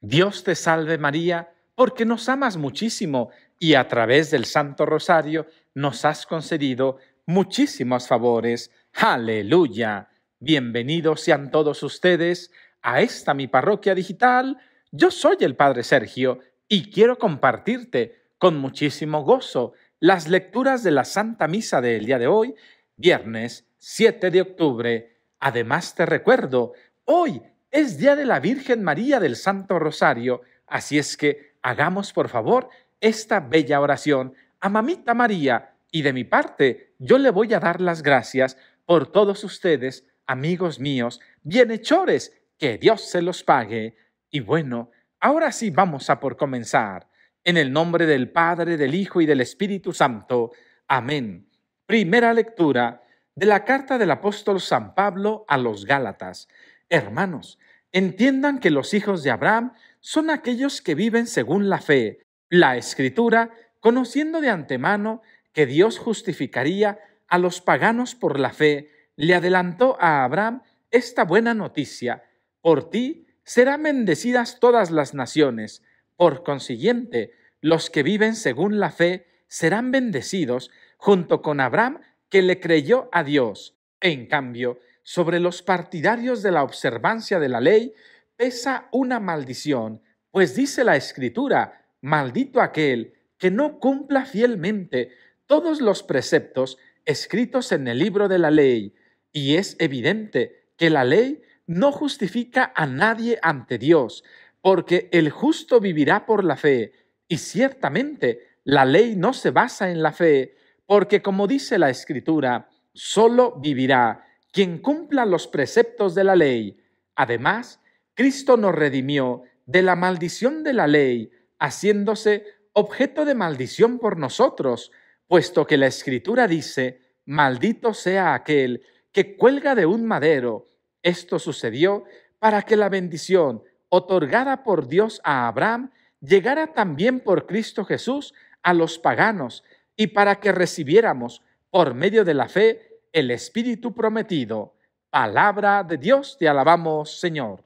Dios te salve María, porque nos amas muchísimo y a través del Santo Rosario nos has concedido muchísimos favores. Aleluya. Bienvenidos sean todos ustedes a esta mi parroquia digital. Yo soy el Padre Sergio y quiero compartirte con muchísimo gozo las lecturas de la Santa Misa del día de hoy, viernes 7 de octubre. Además te recuerdo, hoy es día de la Virgen María del Santo Rosario, así es que hagamos por favor esta bella oración a Mamita María y de mi parte yo le voy a dar las gracias por todos ustedes, amigos míos, bienhechores, que Dios se los pague. Y bueno, ahora sí vamos a por comenzar. En el nombre del Padre, del Hijo y del Espíritu Santo. Amén. Primera lectura de la carta del apóstol San Pablo a los Gálatas. Hermanos, entiendan que los hijos de Abraham son aquellos que viven según la fe, la escritura, conociendo de antemano que Dios justificaría a los paganos por la fe, le adelantó a Abraham esta buena noticia, por ti serán bendecidas todas las naciones, por consiguiente, los que viven según la fe serán bendecidos junto con Abraham que le creyó a Dios. En cambio, sobre los partidarios de la observancia de la ley pesa una maldición, pues dice la Escritura, maldito aquel que no cumpla fielmente todos los preceptos escritos en el libro de la ley, y es evidente que la ley no justifica a nadie ante Dios, porque el justo vivirá por la fe, y ciertamente la ley no se basa en la fe, porque como dice la Escritura, solo vivirá quien cumpla los preceptos de la ley. Además, Cristo nos redimió de la maldición de la ley, haciéndose objeto de maldición por nosotros, puesto que la Escritura dice, maldito sea aquel que cuelga de un madero. Esto sucedió para que la bendición otorgada por Dios a Abraham llegara también por Cristo Jesús a los paganos y para que recibiéramos, por medio de la fe, el Espíritu prometido. Palabra de Dios, te alabamos, Señor.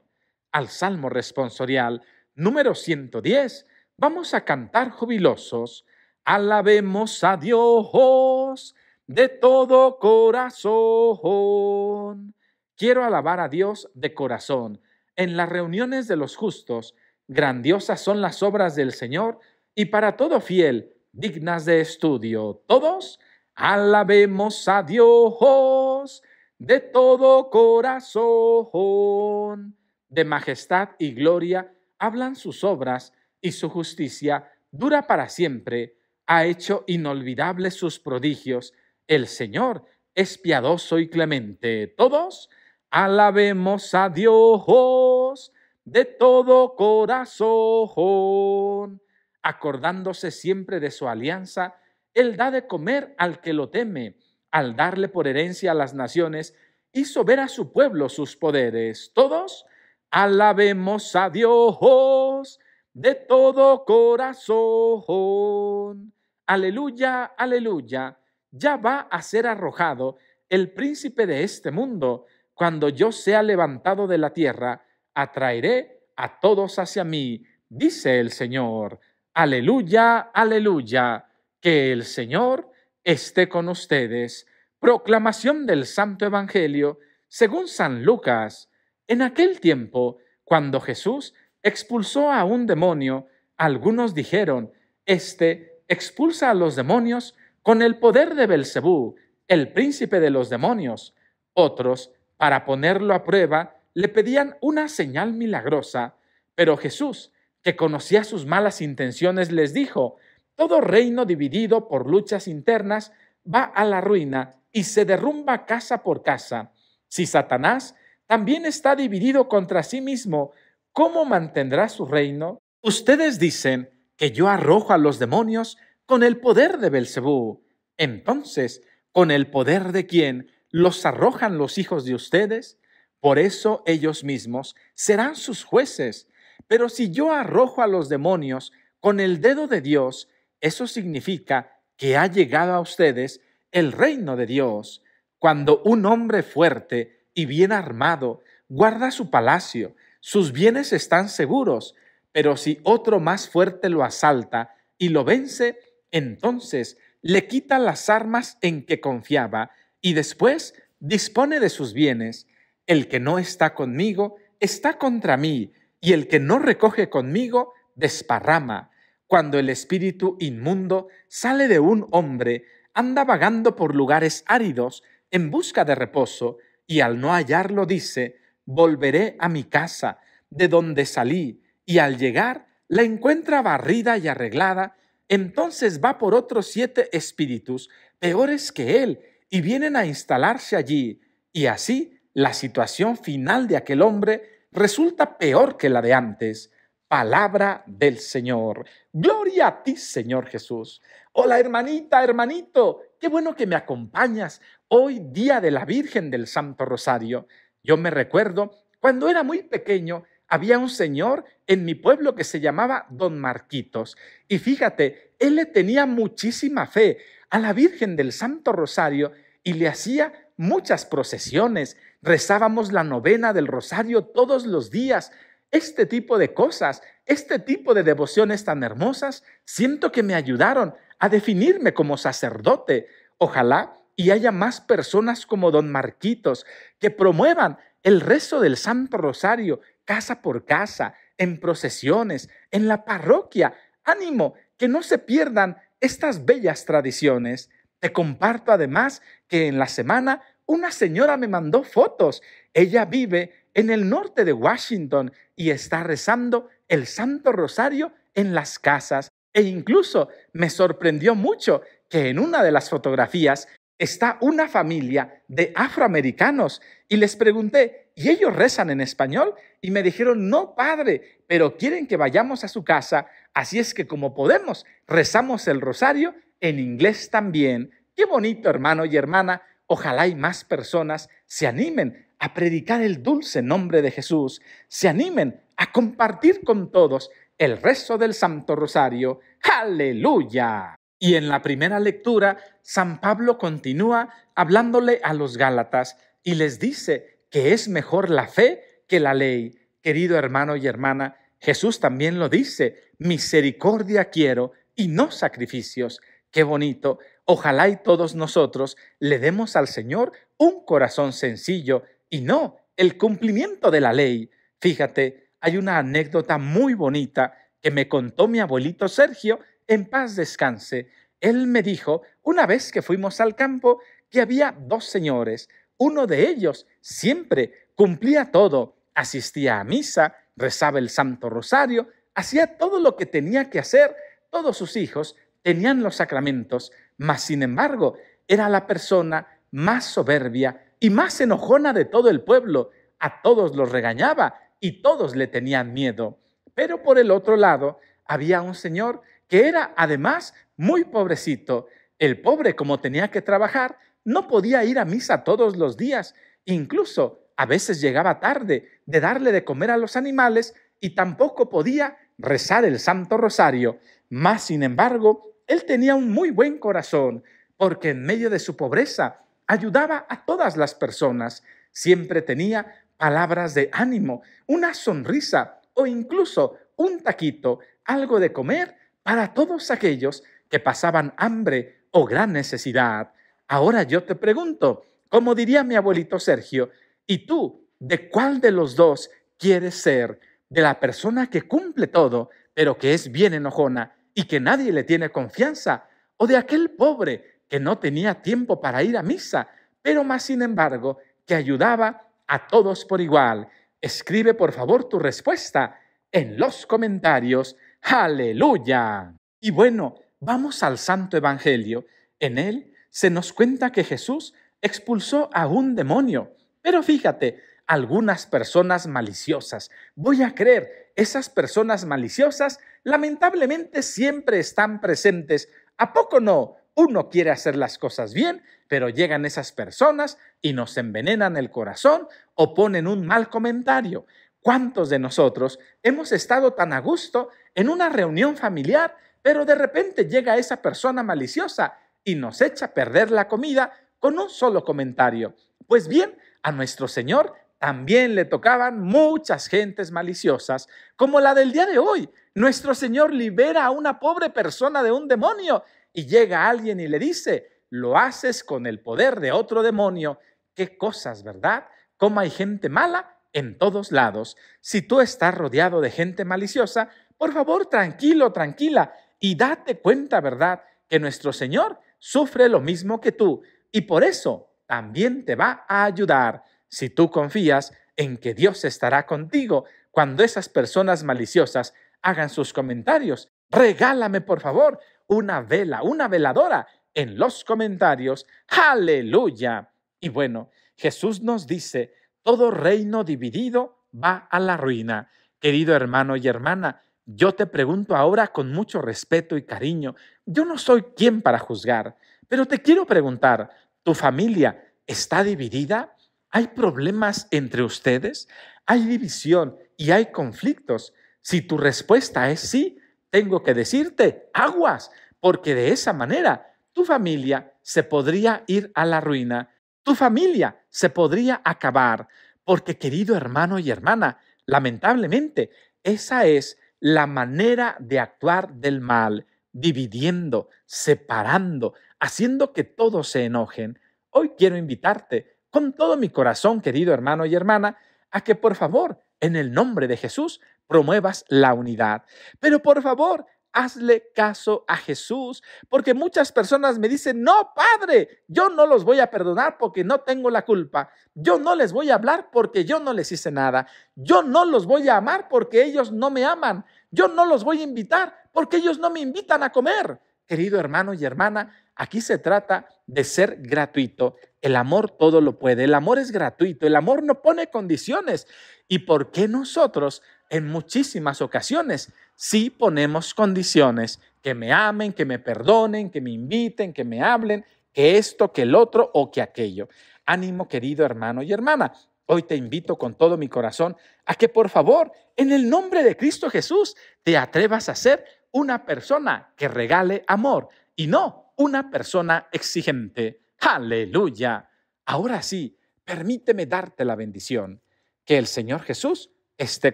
Al Salmo responsorial número 110, vamos a cantar jubilosos. Alabemos a Dios de todo corazón. Quiero alabar a Dios de corazón. En las reuniones de los justos, grandiosas son las obras del Señor y para todo fiel, dignas de estudio. Todos Alabemos a Dios de todo corazón. De majestad y gloria hablan sus obras y su justicia dura para siempre. Ha hecho inolvidables sus prodigios. El Señor es piadoso y clemente. Todos alabemos a Dios de todo corazón, acordándose siempre de su alianza él da de comer al que lo teme. Al darle por herencia a las naciones, hizo ver a su pueblo sus poderes. Todos alabemos a Dios de todo corazón. Aleluya, aleluya. Ya va a ser arrojado el príncipe de este mundo. Cuando yo sea levantado de la tierra, atraeré a todos hacia mí, dice el Señor. Aleluya, aleluya. Que el Señor esté con ustedes. Proclamación del Santo Evangelio según San Lucas. En aquel tiempo, cuando Jesús expulsó a un demonio, algunos dijeron, Este expulsa a los demonios con el poder de Belcebú, el príncipe de los demonios. Otros, para ponerlo a prueba, le pedían una señal milagrosa, pero Jesús, que conocía sus malas intenciones, les dijo, todo reino dividido por luchas internas va a la ruina y se derrumba casa por casa. Si Satanás también está dividido contra sí mismo, ¿cómo mantendrá su reino? Ustedes dicen que yo arrojo a los demonios con el poder de Belcebú. Entonces, ¿con el poder de quién los arrojan los hijos de ustedes? Por eso ellos mismos serán sus jueces. Pero si yo arrojo a los demonios con el dedo de Dios, eso significa que ha llegado a ustedes el reino de Dios cuando un hombre fuerte y bien armado guarda su palacio, sus bienes están seguros, pero si otro más fuerte lo asalta y lo vence, entonces le quita las armas en que confiaba y después dispone de sus bienes. El que no está conmigo está contra mí, y el que no recoge conmigo desparrama. Cuando el espíritu inmundo sale de un hombre, anda vagando por lugares áridos en busca de reposo, y al no hallarlo dice, volveré a mi casa, de donde salí, y al llegar la encuentra barrida y arreglada, entonces va por otros siete espíritus peores que él, y vienen a instalarse allí, y así la situación final de aquel hombre resulta peor que la de antes palabra del Señor. Gloria a ti, Señor Jesús. Hola, hermanita, hermanito. Qué bueno que me acompañas hoy, Día de la Virgen del Santo Rosario. Yo me recuerdo, cuando era muy pequeño, había un señor en mi pueblo que se llamaba Don Marquitos. Y fíjate, él le tenía muchísima fe a la Virgen del Santo Rosario y le hacía muchas procesiones. Rezábamos la novena del Rosario todos los días este tipo de cosas, este tipo de devociones tan hermosas, siento que me ayudaron a definirme como sacerdote. Ojalá y haya más personas como don Marquitos que promuevan el rezo del Santo Rosario casa por casa, en procesiones, en la parroquia. Ánimo, que no se pierdan estas bellas tradiciones. Te comparto además que en la semana una señora me mandó fotos. Ella vive en el norte de Washington y está rezando el Santo Rosario en las casas. E incluso me sorprendió mucho que en una de las fotografías está una familia de afroamericanos y les pregunté, ¿y ellos rezan en español? Y me dijeron, no, padre, pero quieren que vayamos a su casa, así es que como podemos, rezamos el rosario en inglés también. Qué bonito, hermano y hermana, ojalá y más personas se animen a predicar el dulce nombre de Jesús, se animen a compartir con todos el rezo del Santo Rosario. Aleluya. Y en la primera lectura, San Pablo continúa hablándole a los Gálatas y les dice que es mejor la fe que la ley. Querido hermano y hermana, Jesús también lo dice, misericordia quiero y no sacrificios. Qué bonito. Ojalá y todos nosotros le demos al Señor un corazón sencillo y no el cumplimiento de la ley. Fíjate, hay una anécdota muy bonita que me contó mi abuelito Sergio, en paz descanse. Él me dijo, una vez que fuimos al campo, que había dos señores. Uno de ellos siempre cumplía todo, asistía a misa, rezaba el Santo Rosario, hacía todo lo que tenía que hacer, todos sus hijos tenían los sacramentos, mas sin embargo era la persona más soberbia, y más enojona de todo el pueblo. A todos los regañaba y todos le tenían miedo. Pero por el otro lado había un señor que era además muy pobrecito. El pobre, como tenía que trabajar, no podía ir a misa todos los días. Incluso a veces llegaba tarde de darle de comer a los animales y tampoco podía rezar el Santo Rosario. Mas, sin embargo, él tenía un muy buen corazón, porque en medio de su pobreza ayudaba a todas las personas, siempre tenía palabras de ánimo, una sonrisa o incluso un taquito, algo de comer para todos aquellos que pasaban hambre o gran necesidad. Ahora yo te pregunto, como diría mi abuelito Sergio, ¿y tú de cuál de los dos quieres ser? ¿De la persona que cumple todo, pero que es bien enojona y que nadie le tiene confianza? ¿O de aquel pobre que no tenía tiempo para ir a misa, pero más sin embargo que ayudaba a todos por igual. Escribe por favor tu respuesta en los comentarios. Aleluya. Y bueno, vamos al Santo Evangelio. En él se nos cuenta que Jesús expulsó a un demonio. Pero fíjate, algunas personas maliciosas, voy a creer, esas personas maliciosas lamentablemente siempre están presentes. ¿A poco no? uno quiere hacer las cosas bien, pero llegan esas personas y nos envenenan el corazón o ponen un mal comentario. ¿Cuántos de nosotros hemos estado tan a gusto en una reunión familiar, pero de repente llega esa persona maliciosa y nos echa a perder la comida con un solo comentario? Pues bien, a nuestro Señor también le tocaban muchas gentes maliciosas, como la del día de hoy. Nuestro Señor libera a una pobre persona de un demonio y llega alguien y le dice, lo haces con el poder de otro demonio, qué cosas, ¿verdad? Cómo hay gente mala en todos lados. Si tú estás rodeado de gente maliciosa, por favor, tranquilo, tranquila, y date cuenta, ¿verdad? Que nuestro Señor sufre lo mismo que tú, y por eso también te va a ayudar si tú confías en que Dios estará contigo cuando esas personas maliciosas hagan sus comentarios. Regálame, por favor, una vela, una veladora en los comentarios. Aleluya. Y bueno, Jesús nos dice, todo reino dividido va a la ruina. Querido hermano y hermana, yo te pregunto ahora con mucho respeto y cariño, yo no soy quien para juzgar, pero te quiero preguntar, ¿tu familia está dividida? ¿Hay problemas entre ustedes? ¿Hay división y hay conflictos? Si tu respuesta es sí, tengo que decirte, aguas, porque de esa manera tu familia se podría ir a la ruina, tu familia se podría acabar, porque querido hermano y hermana, lamentablemente, esa es la manera de actuar del mal, dividiendo, separando, haciendo que todos se enojen. Hoy quiero invitarte con todo mi corazón, querido hermano y hermana, a que por favor, en el nombre de Jesús, promuevas la unidad. Pero por favor, hazle caso a Jesús, porque muchas personas me dicen, no, Padre, yo no los voy a perdonar porque no tengo la culpa, yo no les voy a hablar porque yo no les hice nada, yo no los voy a amar porque ellos no me aman, yo no los voy a invitar porque ellos no me invitan a comer. Querido hermano y hermana, aquí se trata de ser gratuito. El amor todo lo puede, el amor es gratuito, el amor no pone condiciones. ¿Y por qué nosotros en muchísimas ocasiones sí ponemos condiciones que me amen, que me perdonen, que me inviten, que me hablen, que esto, que el otro o que aquello. Ánimo querido hermano y hermana, hoy te invito con todo mi corazón a que por favor, en el nombre de Cristo Jesús, te atrevas a ser una persona que regale amor y no una persona exigente. Aleluya. Ahora sí, permíteme darte la bendición. Que el Señor Jesús esté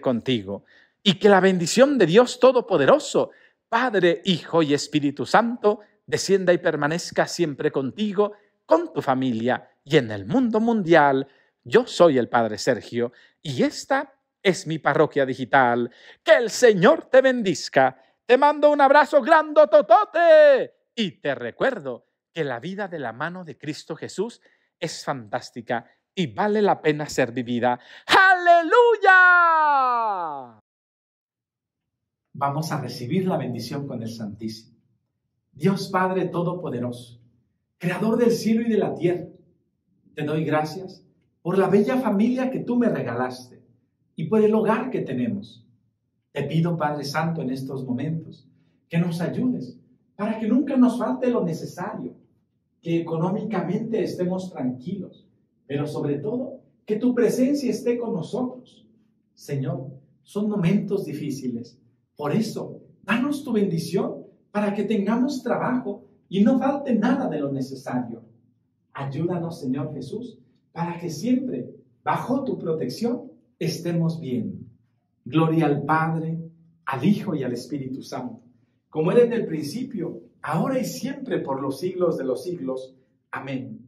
contigo y que la bendición de Dios Todopoderoso, Padre, Hijo y Espíritu Santo, descienda y permanezca siempre contigo, con tu familia y en el mundo mundial. Yo soy el Padre Sergio y esta es mi parroquia digital. Que el Señor te bendizca! Te mando un abrazo grande totote y te recuerdo que la vida de la mano de Cristo Jesús es fantástica y vale la pena ser vivida. ¡Aleluya! Vamos a recibir la bendición con el Santísimo. Dios Padre Todopoderoso, Creador del cielo y de la tierra, te doy gracias por la bella familia que tú me regalaste y por el hogar que tenemos. Te pido, Padre Santo, en estos momentos, que nos ayudes para que nunca nos falte lo necesario, que económicamente estemos tranquilos, pero sobre todo que tu presencia esté con nosotros. Señor, son momentos difíciles. Por eso, danos tu bendición para que tengamos trabajo y no falte nada de lo necesario. Ayúdanos, Señor Jesús, para que siempre, bajo tu protección, estemos bien. Gloria al Padre, al Hijo y al Espíritu Santo, como era en el principio, ahora y siempre, por los siglos de los siglos. Amén.